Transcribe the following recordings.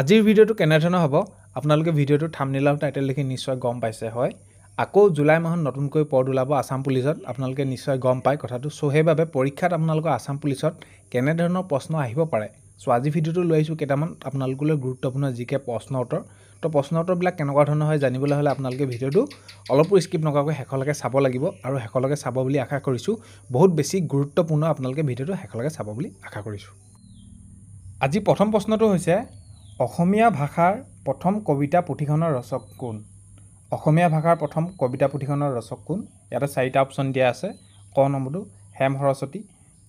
আজিৰ ভিডিঅ'টো কেনেধৰণৰ হ'ব আপোনালোকে ভিডিঅ'টো থামনিল আৰু টাইটেল দেখি নিশ্চয় গম পাইছে হয় আকৌ জুলাই মাহত নতুনকৈ পদ ওলাব আছাম পুলিচত আপোনালোকে নিশ্চয় গম পায় কথাটো চ' সেইবাবে পৰীক্ষাত আপোনালোকৰ আসাম পুলিচত কেনেধৰণৰ প্ৰশ্ন আহিব পাৰে চ' আজি ভিডিঅ'টো লৈ আহিছোঁ কেইটামান আপোনালোকলৈ গুৰুত্বপূৰ্ণ যিকে প্ৰশ্ন উত্তৰ তো প্ৰশ্ন উত্তৰবিলাক কেনেকুৱা ধৰণৰ হয় জানিবলৈ হ'লে আপোনালোকে ভিডিঅ'টো অলপো স্কিপ নকৰাকৈ শেষলৈকে চাব লাগিব আৰু শেষলৈকে চাব বুলি আশা কৰিছোঁ বহুত বেছি গুৰুত্বপূৰ্ণ আপোনালোকে ভিডিঅ'টো শেষলৈকে চাব বুলি আশা কৰিছোঁ আজি প্ৰথম প্ৰশ্নটো হৈছে অসমীয়া ভাষাৰ প্ৰথম কবিতা পুথিখনৰ ৰচক কোন অসমীয়া ভাষাৰ প্ৰথম কবিতা পুথিখনৰ ৰচক কোন ইয়াতে চাৰিটা অপশ্যন দিয়া আছে ক নম্বৰটো হেম সৰস্বতী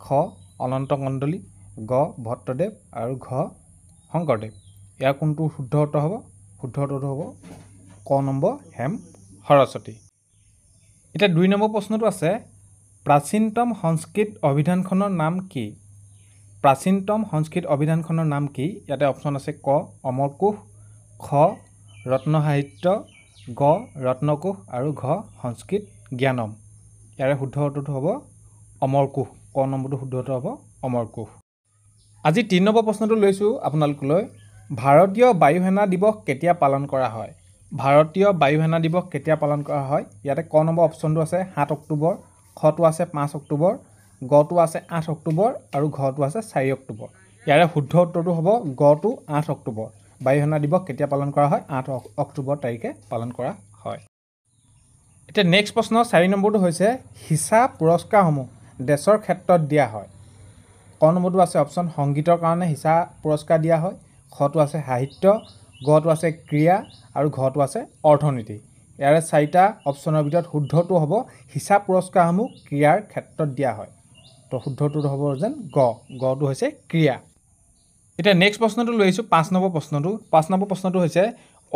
খ অনন্ত কণ্ডলী গ ভট্টদেৱ আৰু ঘ শংকৰদেৱ ইয়াৰ কোনটো শুদ্ধ উত্তৰ হ'ব শুদ্ধ উত্তৰটো হ'ব ক নম্বৰ হেম সৰস্বতী এতিয়া দুই নম্বৰ প্ৰশ্নটো আছে প্ৰাচীনতম সংস্কৃত অভিধানখনৰ নাম কি প্ৰাচীনতম সংস্কৃত অভিধানখনৰ নাম কি ইয়াতে অপশ্যন আছে ক অমৰকোষ খ ৰত্ন সাহিত্য গ ৰত্নকোষ আৰু ঘ সংস্কৃত জ্ঞানম ইয়াৰে শুদ্ধ উত্তৰটো হ'ব অমৰকোষ ক নম্বৰটো শুদ্ধ উত্তৰ হ'ব অমৰকোষ আজি তিনি নম্বৰ প্ৰশ্নটো লৈছোঁ আপোনালোকলৈ ভাৰতীয় বায়ুসেনা দিৱস কেতিয়া পালন কৰা হয় ভাৰতীয় বায়ুসেনা দিৱস কেতিয়া পালন কৰা হয় ইয়াতে ক নম্বৰ অপশ্যনটো আছে সাত অক্টোবৰ খটো আছে পাঁচ অক্টোবৰ গটো আছে আঠ অক্টোবৰ আৰু ঘটো আছে চাৰি অক্টোবৰ ইয়াৰে শুদ্ধ উত্তৰটো হ'ব গটো আঠ অক্টোবৰ বায়ুসেনা দিৱস কেতিয়া পালন কৰা হয় আঠ অক্টোবৰ তাৰিখে পালন কৰা হয় এতিয়া নেক্সট প্ৰশ্ন চাৰি নম্বৰটো হৈছে হিচা পুৰস্কাৰসমূহ দেশৰ ক্ষেত্ৰত দিয়া হয় ক নম্বৰটো আছে অপশ্যন সংগীতৰ কাৰণে হিচা পুৰস্কাৰ দিয়া হয় ঘটো আছে সাহিত্য ঘটো আছে ক্ৰীড়া আৰু ঘটো আছে অৰ্থনীতি ইয়াৰে চাৰিটা অপশ্যনৰ ভিতৰত শুদ্ধটো হ'ব হিচাপ পুৰস্কাৰসমূহ ক্ৰীড়াৰ ক্ষেত্ৰত দিয়া হয় তো শুদ্ধটো হ'ব যেন গ গটো হৈছে ক্ৰিয়া এতিয়া নেক্সট প্ৰশ্নটো লৈ আহিছোঁ পাঁচ নম্বৰ প্ৰশ্নটো পাঁচ নম্বৰ প্ৰশ্নটো হৈছে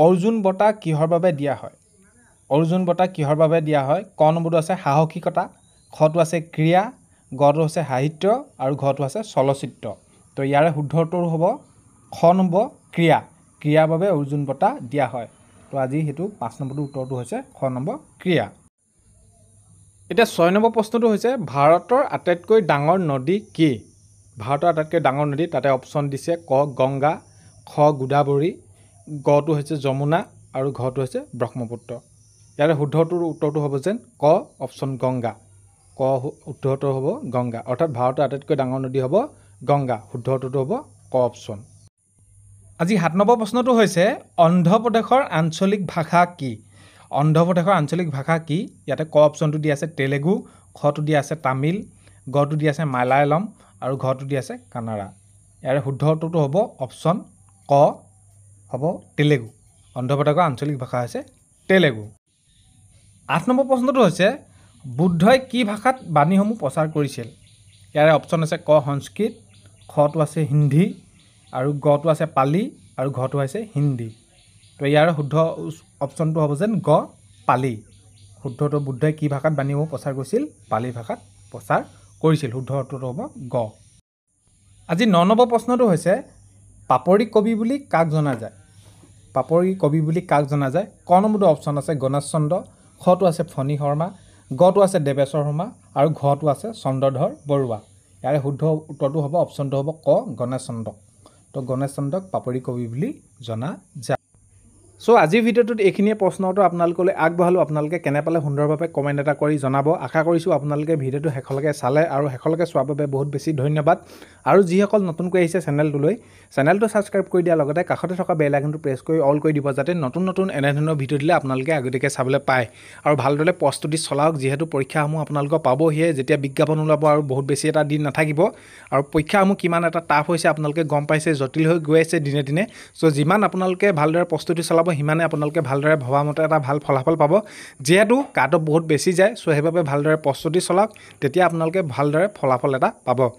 অৰ্জুন বঁটা কিহৰ বাবে দিয়া হয় অৰ্জুন বঁটা কিহৰ বাবে দিয়া হয় ক নম্বৰটো আছে সাহসিকতা খটো আছে ক্ৰীড়া গটো হৈছে সাহিত্য আৰু ঘটো আছে চলচ্চিত্ৰ তো ইয়াৰে শুদ্ধ উত্তৰ হ'ব খ নম্বৰ ক্ৰীড়া ক্ৰীড়াৰ বাবে অৰ্জুন বঁটা দিয়া হয় তো আজি সেইটো পাঁচ নম্বৰটো উত্তৰটো হৈছে খ নম্বৰ ক্ৰীড়া এতিয়া ছয় নম্বৰ প্ৰশ্নটো হৈছে ভাৰতৰ আটাইতকৈ ডাঙৰ নদী কি ভাৰতৰ আটাইতকৈ ডাঙৰ নদী তাতে অপশ্যন দিছে ক গংগা খ গোদাবৰী গটো হৈছে যমুনা আৰু ঘটো হৈছে ব্ৰহ্মপুত্ৰ ইয়াৰে শুদ্ধটোৰ উত্তৰটো হ'ব যেন ক অপশ্যন গংগা ক শুদ্ধটো হ'ব গংগা অৰ্থাৎ ভাৰতৰ আটাইতকৈ ডাঙৰ নদী হ'ব গংগা শুদ্ধটোতো হ'ব ক অপশ্যন আজি সাত নম্বৰ প্ৰশ্নটো হৈছে অন্ধ্ৰপ্ৰদেশৰ আঞ্চলিক ভাষা কি অন্ধ্ৰ প্ৰদেশৰ আঞ্চলিক ভাষা কি ইয়াতে ক অপশ্যনটো দিয়া আছে তেলেগু খটো দিয়া আছে তামিল গটো দিয়া আছে মালায়ালম আৰু ঘটো দিয়া আছে কানাড়া ইয়াৰে শুদ্ধ উত্তৰটো হ'ব অপশ্যন ক হ'ব তেলেগু অন্ধ্ৰ প্ৰদেশৰ আঞ্চলিক ভাষা হৈছে তেলেগু আঠ নম্বৰ প্ৰশ্নটো হৈছে বুদ্ধই কি ভাষাত বাণীসমূহ প্ৰচাৰ কৰিছিল ইয়াৰে অপশ্যন আছে ক সংস্কৃত খটো আছে হিন্দী আৰু গটো আছে পালি আৰু ঘটো আছে হিন্দী তো ইয়াৰ শুদ্ধ অপশ্যনটো হ'ব যেন গ পালি শুদ্ধটো বুদ্ধই কি ভাষাত বানিব প্ৰচাৰ কৰিছিল পালি ভাষাত প্ৰচাৰ কৰিছিল শুদ্ধ অৰ্থটো হ'ব গ আজি ন নম্বৰ প্ৰশ্নটো হৈছে পাপৰি কবি বুলি কাক জনা যায় পাপৰি কবি বুলি কাক জনা যায় ক নম্বৰটো অপশ্যন আছে গণেশ চন্দ্ৰ খটো আছে ফণী শৰ্মা গটো আছে দেৱেশ্বৰ শৰ্মা আৰু ঘটো আছে চন্দ্ৰধৰ বৰুৱা ইয়াৰে শুদ্ধ উত্তৰটো হ'ব অপশ্যনটো হ'ব ক গণেশ চন্দ্ৰক তো গণেশ চন্দ্ৰক পাপৰি কবি বুলি জনা যায় চ' আজিৰ ভিডিঅ'টোত এইখিনিয়ে প্ৰশ্নটো আপোনালোকলৈ আগবঢ়ালোঁ আপোনালোকে কেনে পালে সুন্দৰভাৱে কমেণ্ট এটা কৰি জনাব আশা কৰিছোঁ আপোনালোকে ভিডিঅ'টো শেষলৈকে চালে আৰু শেষলৈকে চোৱাৰ বাবে বহুত বেছি ধন্যবাদ আৰু যিসকল নতুনকৈ আহিছে চেনেলটোলৈ চেনেলটো ছাবস্ক্ৰাইব কৰি দিয়াৰ লগতে কাষতে থকা বেল আইকনটো প্ৰেছ কৰি অল কৰি দিব যাতে নতুন নতুন এনেধৰণৰ ভিডিঅ' দিলে আপোনালোকে আগতীয়াকৈ চাবলৈ পায় আৰু ভালদৰে প্ৰস্তুতি চলাওক যিহেতু পৰীক্ষাসমূহ আপোনালোকৰ পাবহিয়ে যেতিয়া বিজ্ঞাপন ওলাব আৰু বহুত বেছি এটা দিন নাথাকিব আৰু পৰীক্ষাসমূহ কিমান এটা টাফ হৈছে আপোনালোকে গম পাইছে জটিল হৈ গৈ আছে দিনে দিনে চ' যিমান আপোনালোকে ভালদৰে প্ৰস্তুতি চলাব সিমানে আপোনালোকে ভালদৰে ভবামতে এটা ভাল ফলাফল পাব যিহেতু কাটঅফ বহুত বেছি যায় চ' সেইবাবে ভালদৰে প্ৰস্তুতি চলাওক তেতিয়া আপোনালোকে ভালদৰে ফলাফল এটা পাব